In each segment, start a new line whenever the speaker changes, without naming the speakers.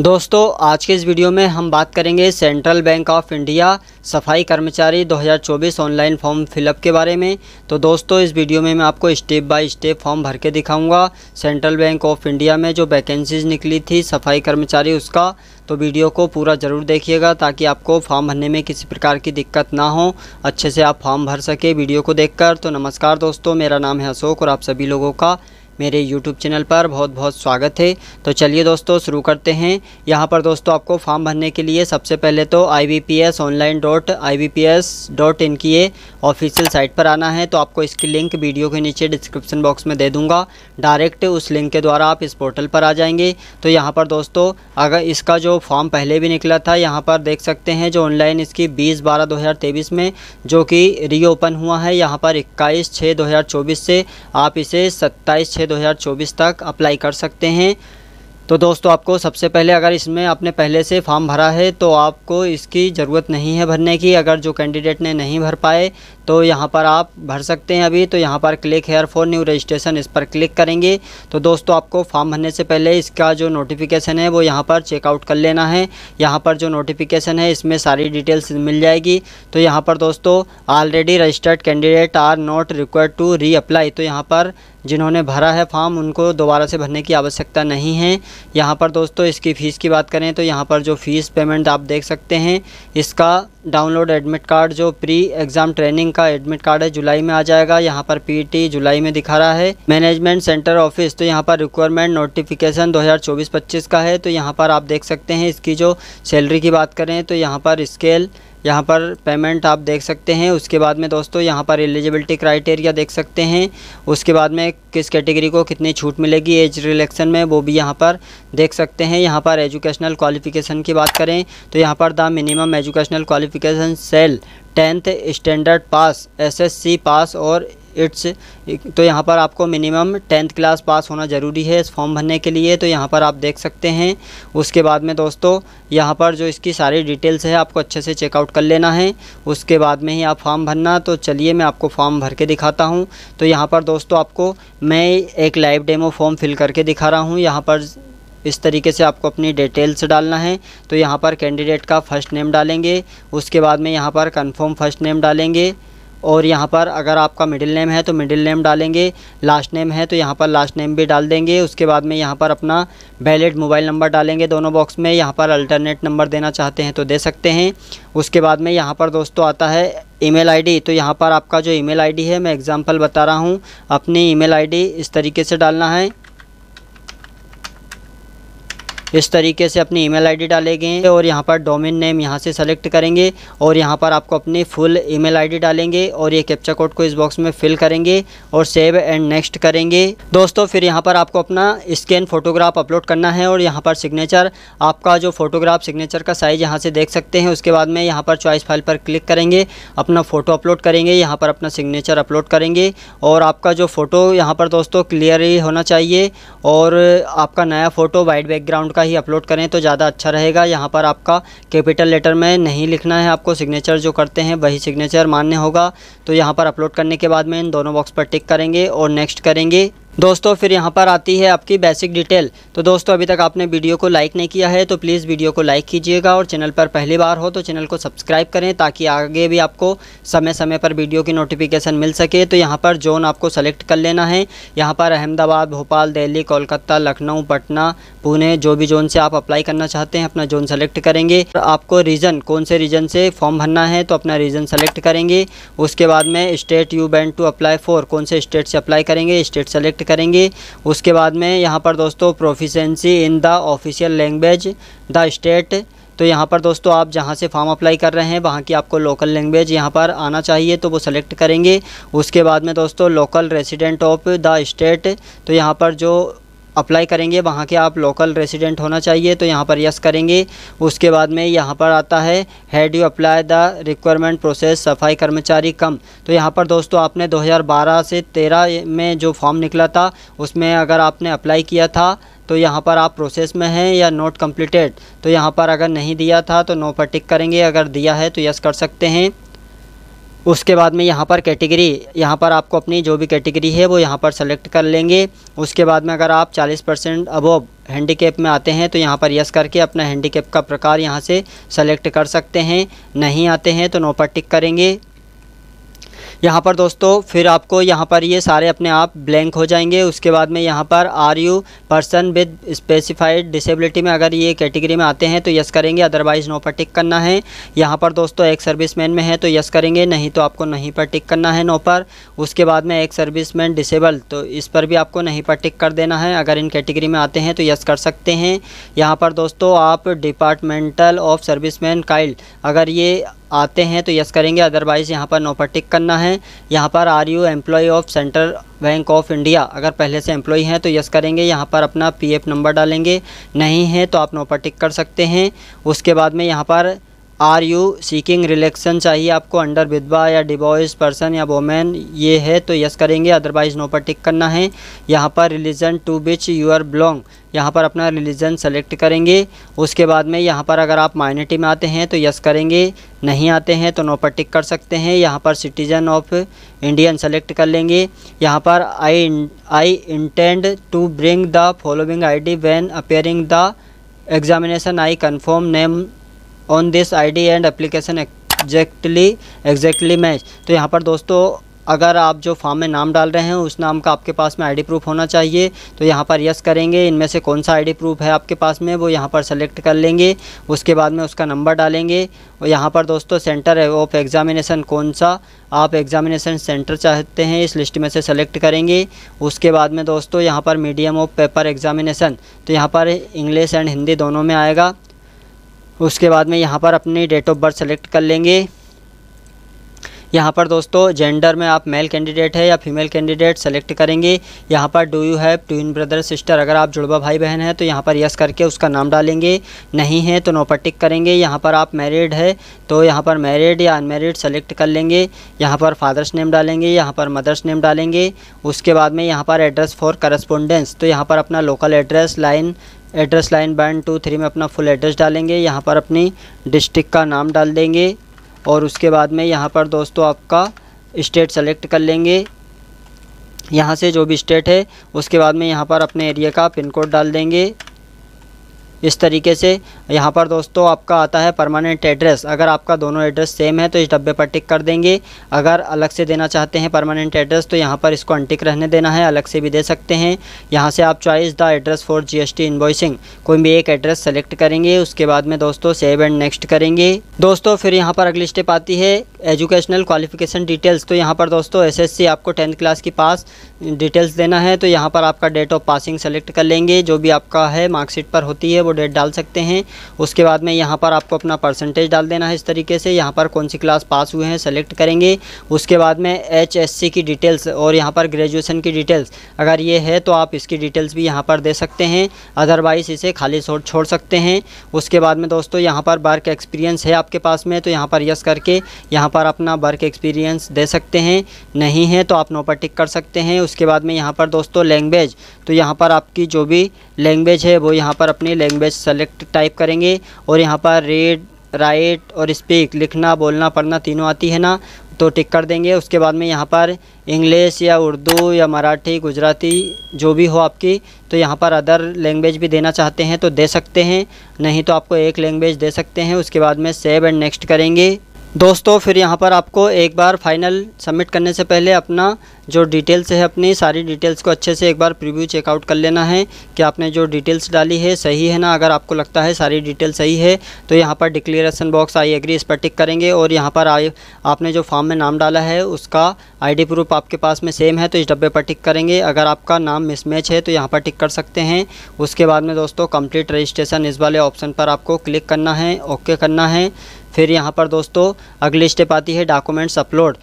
दोस्तों आज के इस वीडियो में हम बात करेंगे सेंट्रल बैंक ऑफ इंडिया सफाई कर्मचारी 2024 ऑनलाइन फॉर्म फिलअप के बारे में तो दोस्तों इस वीडियो में मैं आपको स्टेप बाय स्टेप फॉर्म भर के दिखाऊंगा सेंट्रल बैंक ऑफ इंडिया में जो वैकेंसीज निकली थी सफाई कर्मचारी उसका तो वीडियो को पूरा ज़रूर देखिएगा ताकि आपको फॉर्म भरने में किसी प्रकार की दिक्कत ना हो अच्छे से आप फॉर्म भर सके वीडियो को देखकर तो नमस्कार दोस्तों मेरा नाम है अशोक और आप सभी लोगों का मेरे YouTube चैनल पर बहुत बहुत स्वागत है तो चलिए दोस्तों शुरू करते हैं यहाँ पर दोस्तों आपको फॉर्म भरने के लिए सबसे पहले तो I B P S online dot I B P S dot in की ये ऑफिशियल साइट पर आना है तो आपको इसकी लिंक वीडियो के नीचे डिस्क्रिप्शन बॉक्स में दे दूँगा डायरेक्ट उस लिंक के द्वारा आप इस पोर्टल पर आ जाएंगे तो यहाँ पर दोस्तों अगर इसका जो फॉर्म पहले भी निकला था यहाँ पर देख सकते हैं जो ऑनलाइन इसकी बीस बारह दो हज़ार तेईस में जो कि रीओपन हुआ है यहाँ पर इक्कीस छः दो हज़ार चौबीस से आप इसे सत्ताईस छः 2024 तक अप्लाई कर सकते हैं तो दोस्तों आपको सबसे पहले अगर इसमें आपने पहले से फॉर्म भरा है तो आपको इसकी ज़रूरत नहीं है भरने की अगर जो कैंडिडेट ने नहीं भर पाए तो यहाँ पर आप भर सकते हैं अभी तो यहाँ पर click here for new registration इस पर क्लिक करेंगे तो दोस्तों आपको फॉर्म भरने से पहले इसका जो नोटिफिकेशन है वो यहाँ पर चेकआउट कर लेना है यहाँ पर जो नोटिफिकेशन है इसमें सारी डिटेल्स मिल जाएगी तो यहाँ पर दोस्तों already registered candidate are not required to reapply तो यहाँ पर जिन्होंने भरा है फॉर्म उनको दोबारा से भरने की आवश्यकता नहीं है यहाँ पर दोस्तों इसकी फ़ीस की बात करें तो यहाँ पर जो फ़ीस पेमेंट आप देख सकते हैं इसका डाउनलोड एडमिट कार्ड जो प्री एग्ज़ाम ट्रेनिंग का एडमिट कार्ड है जुलाई में आ जाएगा यहाँ पर पीटी e जुलाई में दिखा रहा है मैनेजमेंट सेंटर ऑफिस तो यहाँ पर रिक्वायरमेंट नोटिफिकेशन 2024-25 का है तो यहाँ पर आप देख सकते हैं इसकी जो सैलरी की बात करें तो यहाँ पर स्केल यहाँ पर पेमेंट आप देख सकते हैं उसके बाद में दोस्तों यहाँ पर एलिजिबिलिटी क्राइटेरिया देख सकते हैं उसके बाद में किस कैटेगरी को कितनी छूट मिलेगी एज रिलेक्शन में वो भी यहाँ पर देख सकते हैं यहाँ पर एजुकेशनल क्वालिफिकेशन की बात करें तो यहाँ पर the minimum educational qualification sale tenth standard pass SSC pass और इट्स तो यहाँ पर आपको मिनिमम टेंथ क्लास पास होना ज़रूरी है इस फॉर्म भरने के लिए तो यहाँ पर आप देख सकते हैं उसके बाद में दोस्तों यहाँ पर जो इसकी सारी डिटेल्स है आपको अच्छे से चेकआउट कर लेना है उसके बाद में ही आप फॉर्म भरना तो चलिए मैं आपको फॉर्म भर के दिखाता हूँ तो यहाँ पर दोस्तों आपको मैं एक लाइव डेमो फॉर्म फिल करके दिखा रहा हूँ यहाँ पर इस तरीके से आपको अपनी डिटेल्स डालना है तो यहाँ पर कैंडिडेट का फ़र्स्ट नेम डालेंगे उसके बाद में यहाँ पर कंफर्म फ़र्स्ट नेम डालेंगे और यहाँ पर अगर आपका मिडिल नेम है तो मिडिल नेम डालेंगे लास्ट नेम है तो यहाँ पर लास्ट नेम भी डाल देंगे उसके बाद में यहाँ पर अपना वैलिड मोबाइल नंबर डालेंगे दोनों बॉक्स में यहाँ पर अल्टरनेट नंबर देना चाहते हैं तो दे सकते हैं उसके बाद में यहाँ पर दोस्तों आता है ईमेल आईडी तो यहाँ पर आपका जो ईमेल आईडी है मैं एग्ज़ाम्पल बता रहा हूँ अपनी ईमेल आईडी इस तरीके से डालना है इस तरीके से अपनी ईमेल आईडी डालेंगे और यहाँ पर डोमेन नेम यहाँ से सेलेक्ट करेंगे और यहाँ पर आपको अपनी फुल ईमेल आईडी डालेंगे और ये कैप्चा कोड को इस बॉक्स में फिल करेंगे और सेव एंड नेक्स्ट करेंगे दोस्तों फिर यहाँ पर आपको अपना स्कैन फोटोग्राफ अपलोड करना है और यहाँ पर सिग्नेचर आपका जो फोटोग्राफ सिग्नेचर का साइज़ यहाँ से देख सकते हैं उसके बाद में यहाँ पर चॉइस फाइल पर क्लिक करेंगे अपना फ़ोटो अपलोड करेंगे यहाँ पर अपना सिग्नेचर अपलोड करेंगे और आपका जो फ़ोटो यहाँ पर दोस्तों क्लियर होना चाहिए और आपका नया फ़ोटो वाइट बैकग्राउंड का ही अपलोड करें तो ज़्यादा अच्छा रहेगा यहाँ पर आपका कैपिटल लेटर में नहीं लिखना है आपको सिग्नेचर जो करते हैं वही सिग्नेचर मान्य होगा तो यहाँ पर अपलोड करने के बाद में इन दोनों बॉक्स पर टिक करेंगे और नेक्स्ट करेंगे दोस्तों फिर यहाँ पर आती है आपकी बेसिक डिटेल तो दोस्तों अभी तक आपने वीडियो को लाइक नहीं किया है तो प्लीज़ वीडियो को लाइक कीजिएगा और चैनल पर पहली बार हो तो चैनल को सब्सक्राइब करें ताकि आगे भी आपको समय समय पर वीडियो की नोटिफिकेशन मिल सके तो यहाँ पर जोन आपको सेलेक्ट कर लेना है यहाँ पर अहमदाबाद भोपाल दिल्ली कोलकाता लखनऊ पटना पुणे जो भी जोन से आप अप्लाई करना चाहते हैं अपना जोन सेलेक्ट करेंगे आपको रीजन कौन से रीजन से फॉर्म भरना है तो अपना रीजन सेलेक्ट करेंगे उसके बाद में state you band to apply for कौन से स्टेट से अप्लाई करेंगे स्टेट सेलेक्ट करेंगे उसके बाद में यहाँ पर दोस्तों proficiency in the official language the state तो यहाँ पर दोस्तों आप जहाँ से फॉर्म अप्लाई कर रहे हैं वहाँ की आपको लोकल लैंग्वेज यहाँ पर आना चाहिए तो वो सेलेक्ट करेंगे उसके बाद में दोस्तों local resident of the state तो यहाँ पर जो अप्लाई करेंगे वहाँ के आप लोकल रेसिडेंट होना चाहिए तो यहाँ पर यस करेंगे उसके बाद में यहाँ पर आता है had you apply the requirement process सफाई कर्मचारी कम तो यहाँ पर दोस्तों आपने 2012 से 13 में जो फॉर्म निकला था उसमें अगर आपने अप्लाई किया था तो यहाँ पर आप प्रोसेस में हैं या नोट कम्प्लीटेड तो यहाँ पर अगर नहीं दिया था तो नो पर टिक करेंगे अगर दिया है तो यस कर सकते हैं उसके बाद में यहाँ पर कैटेगरी यहाँ पर आपको अपनी जो भी कैटेगरी है वो यहाँ पर सेलेक्ट कर लेंगे उसके बाद में अगर आप 40 परसेंट अबोव हैंडीकेप में आते हैं तो यहाँ पर यस करके अपना हैंडीकेप का प्रकार यहाँ से सेलेक्ट कर सकते हैं नहीं आते हैं तो नो पर टिक करेंगे यहाँ पर दोस्तों फिर आपको यहाँ पर ये सारे अपने आप ब्लैंक हो जाएंगे उसके बाद में यहाँ पर are you person with specified disability में अगर ये कैटेगरी में आते हैं तो यस करेंगे अदरवाइज़ नो पर टिक करना है यहाँ पर दोस्तों एक मैन में है तो यस करेंगे नहीं तो आपको नहीं पर टिक करना है नो पर उसके बाद में एक मैन डिसेबल तो इस पर भी आपको नहीं पर टिक कर देना है अगर इन कैटेगरी में आते हैं तो यस कर सकते हैं यहाँ पर दोस्तों आप डिपार्टमेंटल ऑफ मैन काइल अगर ये आते हैं तो यस करेंगे अदरवाइज़ यहाँ पर नो पर टिक करना है यहाँ पर are you employ of Central Bank of India अगर पहले से एम्प्लॉय हैं तो यस करेंगे यहाँ पर अपना पीएफ नंबर डालेंगे नहीं है तो आप नो पर टिक कर सकते हैं उसके बाद में यहाँ पर आर यू सीकिंग रिलेक्शन चाहिए आपको अंडर विधवा या डिवोर्स पर्सन या वोमेन ये है तो यस करेंगे अदरवाइज़ नो पर टिक करना है यहाँ पर religion to which your belong यहाँ पर अपना रिलीजन सेलेक्ट करेंगे उसके बाद में यहाँ पर अगर आप माइनॉरिटी में आते हैं तो यस करेंगे नहीं आते हैं तो नो पर टिक कर सकते हैं यहाँ पर सिटीजन ऑफ इंडियन सेलेक्ट कर लेंगे यहाँ पर I I intend to bring the following D when appearing the examination I confirm name on this ID and application exactly exactly match तो यहाँ पर दोस्तों अगर आप जो फॉर्म में नाम डाल रहे हैं उस नाम का आपके पास में आईडी प्रूफ होना चाहिए तो यहाँ पर यस करेंगे इनमें से कौन सा आईडी प्रूफ है आपके पास में वो यहाँ पर सेलेक्ट कर लेंगे उसके बाद में उसका नंबर डालेंगे और यहाँ पर दोस्तों सेंटर ऑफ एग्ज़ामिनेशन कौन सा आप एग्जामिनेशन सेंटर चाहते हैं इस लिस्ट में से सेलेक्ट करेंगे उसके बाद में दोस्तों यहाँ पर मीडियम ऑफ पेपर एग्ज़ामिनेसन तो यहाँ पर इंग्लिश एंड हिंदी दोनों में आएगा उसके बाद में यहाँ पर अपनी डेट ऑफ बर्थ सेलेक्ट कर लेंगे यहाँ पर दोस्तों जेंडर में आप मेल कैंडिडेट है या फीमेल कैंडिडेट सेलेक्ट करेंगे यहाँ पर do you have twin brother sister अगर आप जुड़वा भाई बहन है तो यहाँ पर यस करके उसका नाम डालेंगे नहीं है तो नो पर टिक करेंगे यहाँ पर आप मैरिड है तो यहाँ पर मैरिड या अनमेरिड सेलेक्ट कर लेंगे यहाँ पर फादर्स नेम डालेंगे यहाँ पर मदर्स नेम डालेंगे उसके बाद में यहाँ पर एड्रेस फॉर करस्पोंडेंस तो यहाँ पर अपना local address line address line band two three में अपना फुल एड्रेस डालेंगे यहाँ पर अपनी डिस्ट्रिक्ट का नाम डाल देंगे और उसके बाद में यहाँ पर दोस्तों आपका स्टेट सेलेक्ट कर लेंगे यहाँ से जो भी स्टेट है उसके बाद में यहाँ पर अपने एरिया का पिन कोड डाल देंगे इस तरीके से यहाँ पर दोस्तों आपका आता है परमानेंट एड्रेस अगर आपका दोनों एड्रेस सेम है तो इस डब्बे पर टिक कर देंगे अगर अलग से देना चाहते हैं परमानेंट एड्रेस तो यहाँ पर इसको अनटिक रहने देना है अलग से भी दे सकते हैं यहाँ से आप choice the address for GST invoicing कोई भी एक एड्रेस सेलेक्ट करेंगे उसके बाद में दोस्तों सेव एंड नेक्स्ट करेंगे दोस्तों फिर यहाँ पर अगली स्टेप आती है एजुकेशनल क्वालिफिकेशन डिटेल्स तो यहाँ पर दोस्तों सी आपको टेंथ क्लास की पास डिटेल्स देना है तो यहाँ पर आपका डेट ऑफ पासिंग सेलेक्ट कर लेंगे जो भी आपका है मार्कशीट पर होती है वो डेट डाल सकते हैं उसके बाद में यहाँ पर आपको अपना परसेंटेज डाल देना है इस तरीके से यहाँ पर कौन सी क्लास पास हुए हैं सेलेक्ट करेंगे उसके बाद में एच की डिटेल्स और यहाँ पर ग्रेजुएसन की डिटेल्स अगर ये है तो आप इसकी डिटेल्स भी यहाँ पर दे सकते हैं अदरवाइज़ इसे खाली छोड़ सकते हैं उसके बाद में दोस्तों यहाँ पर वर्क एक्सपीरियंस है आपके पास में तो यहाँ पर यस करके यहाँ पर अपना वर्क एक्सपीरियंस दे सकते हैं नहीं है तो आप नो पर टिक कर सकते हैं उसके बाद में यहाँ पर दोस्तों लैंग्वेज तो यहाँ पर आपकी जो भी लैंग्वेज है वो यहाँ पर अपनी लैंग्वेज सेलेक्ट टाइप कर करेंगे और यहाँ पर रेड राइट और स्पीक लिखना बोलना पढ़ना तीनों आती है ना तो टिक कर देंगे उसके बाद में यहाँ पर इंग्लिश या उर्दू या मराठी गुजराती जो भी हो आपकी तो यहाँ पर अदर लैंग्वेज भी देना चाहते हैं तो दे सकते हैं नहीं तो आपको एक लैंग्वेज दे सकते हैं उसके बाद में सेव एंड नेक्स्ट करेंगे दोस्तों फिर यहाँ पर आपको एक बार फाइनल सबमिट करने से पहले अपना जो डिटेल्स है अपनी सारी डिटेल्स को अच्छे से एक बार प्रीव्यू चेकआउट कर लेना है कि आपने जो डिटेल्स डाली है सही है ना अगर आपको लगता है सारी डिटेल सही है तो यहाँ पर डिक्लेरेशन बॉक्स आई एग्री इस पर टिक करेंगे और यहाँ पर आई आपने जो फॉर्म में नाम डाला है उसका आईडी प्रूफ आपके पास में सेम है तो इस डब्बे पर टिक करेंगे अगर आपका नाम मिसमैच है तो यहाँ पर टिक कर सकते हैं उसके बाद में दोस्तों कम्प्लीट रजिस्ट्रेशन इस वाले ऑप्शन पर आपको क्लिक करना है ओके करना है फिर यहाँ पर दोस्तों अगली स्टेप आती है डॉक्यूमेंट्स अपलोड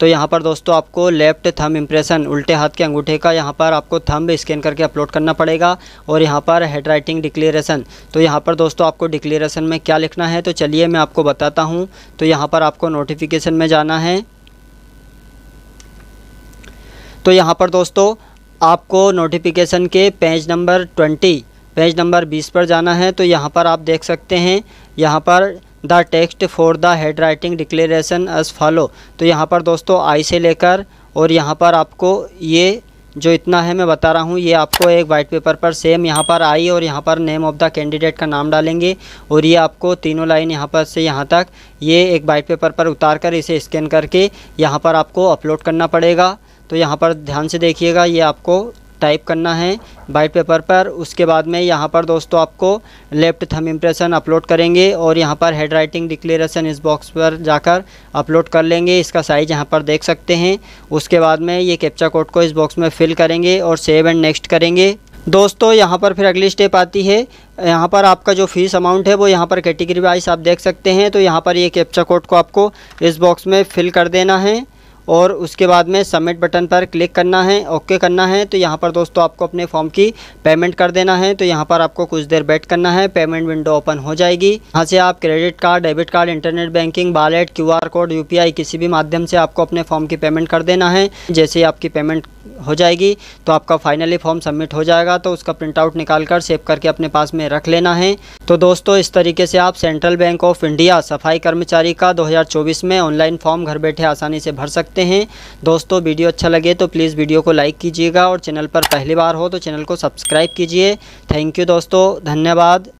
तो यहाँ पर दोस्तों आपको लेफ्ट थम इम्प्रेशन उल्टे हाथ के अंगूठे का यहाँ पर आपको थम्ब स्कैन करके अपलोड करना पड़ेगा और यहाँ पर हेड राइटिंग डिक्लेरेशन तो यहाँ पर दोस्तों आपको डिक्लेरेशन में क्या लिखना है तो चलिए मैं आपको बताता हूँ तो यहाँ पर आपको नोटिफिकेशन में जाना है तो यहाँ पर दोस्तों आपको नोटिफिकेशन के page number twenty page number बीस पर जाना है तो यहाँ पर आप देख सकते हैं यहाँ पर the text for the head writing declaration as follow तो यहाँ पर दोस्तों आई से लेकर और यहाँ पर आपको ये जो इतना है मैं बता रहा हूँ ये आपको एक वाइट पेपर पर सेम यहाँ पर आई और यहाँ पर नेम ऑफ़ द कैंडिडेट का नाम डालेंगे और ये आपको तीनों लाइन यहाँ पर से यहाँ तक ये एक वाइट पेपर पर उतार कर इसे स्कैन करके यहाँ पर आपको अपलोड करना पड़ेगा तो यहाँ पर ध्यान से देखिएगा ये आपको टाइप करना है वाइट पेपर पर उसके बाद में यहाँ पर दोस्तों आपको लेफ़्ट थम इम्प्रेशन अपलोड करेंगे और यहाँ पर हेड राइटिंग डिक्लेरेशन इस बॉक्स पर जाकर अपलोड कर लेंगे इसका साइज़ यहाँ पर देख सकते हैं उसके बाद में ये कैप्चा कोड को इस बॉक्स में फिल करेंगे और सेव एंड नेक्स्ट करेंगे दोस्तों यहाँ पर फिर अगली स्टेप आती है यहाँ पर आपका जो फीस अमाउंट है वो यहाँ पर कैटेगरी वाइज आप देख सकते हैं तो यहाँ पर ये कैप्चा कोड को आपको इस बॉक्स में फिल कर देना है और उसके बाद में सबमिट बटन पर क्लिक करना है ओके करना है तो यहाँ पर दोस्तों आपको अपने फॉर्म की पेमेंट कर देना है तो यहाँ पर आपको कुछ देर बैठ करना है पेमेंट विंडो ओपन हो जाएगी यहाँ से आप credit card debit card internet banking wallet Q code U किसी भी माध्यम से आपको अपने फॉर्म की पेमेंट कर देना है जैसे आपकी पेमेंट हो जाएगी तो आपका फाइनली फॉर्म सबमिट हो जाएगा तो उसका प्रिंटआउट निकाल कर सेव करके अपने पास में रख लेना है तो दोस्तों इस तरीके से आप सेंट्रल बैंक ऑफ इंडिया सफाई कर्मचारी का 2024 में ऑनलाइन फॉर्म घर बैठे आसानी से भर सकते हैं दोस्तों वीडियो अच्छा लगे तो प्लीज़ वीडियो को लाइक कीजिएगा और चैनल पर पहली बार हो तो चैनल को सब्सक्राइब कीजिए थैंक यू दोस्तों धन्यवाद